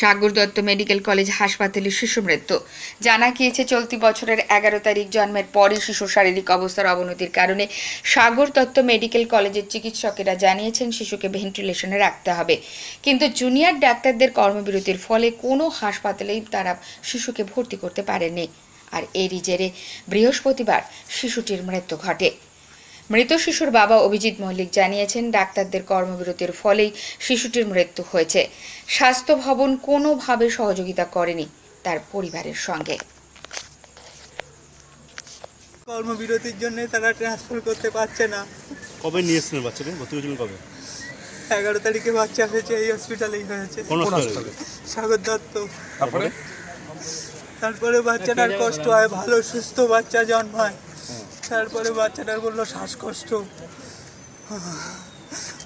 সাগর Dutta medical college হাসপাতালে শিশু মৃত্যু জানা গিয়েছে চলতি বছরের এগারো তারিখ জন্মের পরই শিশুর শারীরিক অবস্থার অবনতির কারণে সাগর দত্ত মেডিকেল কলেজের চিকিৎসকেরা জানিয়েছেন শিশুকে ভেন্টিলেশনে রাখতে হবে কিন্তু জুনিয়র ডাক্তারদের কর্মবিরতির ফলে কোনো হাসপাতালেই তারা শিশুকে ভর্তি করতে পারেনি আর এরই জেরে বৃহস্পতিবার শিশুটির মৃত্যু ঘটে মৃত শিশুর বাবা অভিজিৎ মল্লিক জানিয়েছেন ডাক্তারদের কর্মবিরতির ফলেই শিশুটির মৃত্যু হয়েছে স্বাস্থ্য ভবন কোনোভাবে সহযোগিতা করেনি তার পরিবারের সঙ্গে কর্মবিরতির জন্য তারা ট্রান্সফার করতে পারছে না কবে নিয়েছিলেন বাচ্চাকে ভর্তি হয়েছিলেন কবে এগারো তারিখে বাচ্চা হয়েছে এই হসপিটালেই হয়েছে স্বাগত দত্ত তারপরে তারপরে বাচ্চাটার কষ্ট হয় ভালো সুস্থ বাচ্চা জন্মায় তারপরে বাচ্চাটার বললো শ্বাসকষ্ট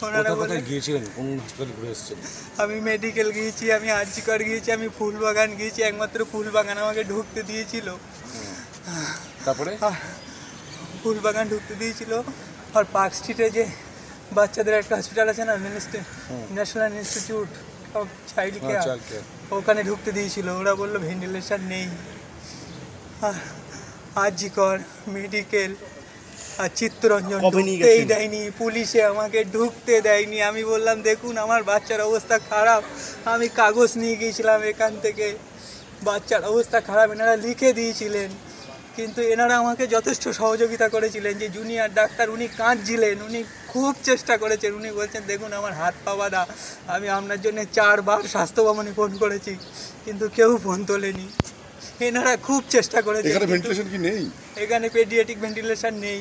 ওনারা আমি মেডিকেল গিয়েছি আমি আর্জিকর গিয়েছি আমি ফুলবাগান গিয়েছি একমাত্র ফুলবাগান আমাকে ঢুকতে দিয়েছিল তারপরে ফুলবাগান ঢুকতে দিয়েছিল আর পার্ক স্ট্রিটে যে বাচ্চাদের একটা হসপিটাল আছে না national institute of child care ওখানে ঢুকতে দিয়েছিল ওরা বললো ভেন্টিলেশন নেই আর আজিকর মেডিকেল আর চিত্তরঞ্জন ঢুকতেই দেয়নি পুলিশে আমাকে ঢুকতে দেয়নি আমি বললাম দেখুন আমার বাচ্চার অবস্থা খারাপ আমি কাগজ নিয়ে গিয়েছিলাম এখান থেকে বাচ্চার অবস্থা খারাপ এনারা লিখে দিয়েছিলেন কিন্তু এনারা আমাকে যথেষ্ট সহযোগিতা করেছিলেন যে জুনিয়র ডাক্তার উনি কাঁদছিলেন উনি খুব চেষ্টা করেছেন উনি বলছেন দেখুন আমার হাত পা বাঁধা আমি আপনার জন্য চারবার স্বাস্থ্য ভবনে ফোন করেছি কিন্তু কেউ ফোন তোলেনি এনারা খুব চেষ্টা করে এখানে ভেন্টিলেশন কি নেই এখানে পেডিয়াটিক ভেন্টিলেশন নেই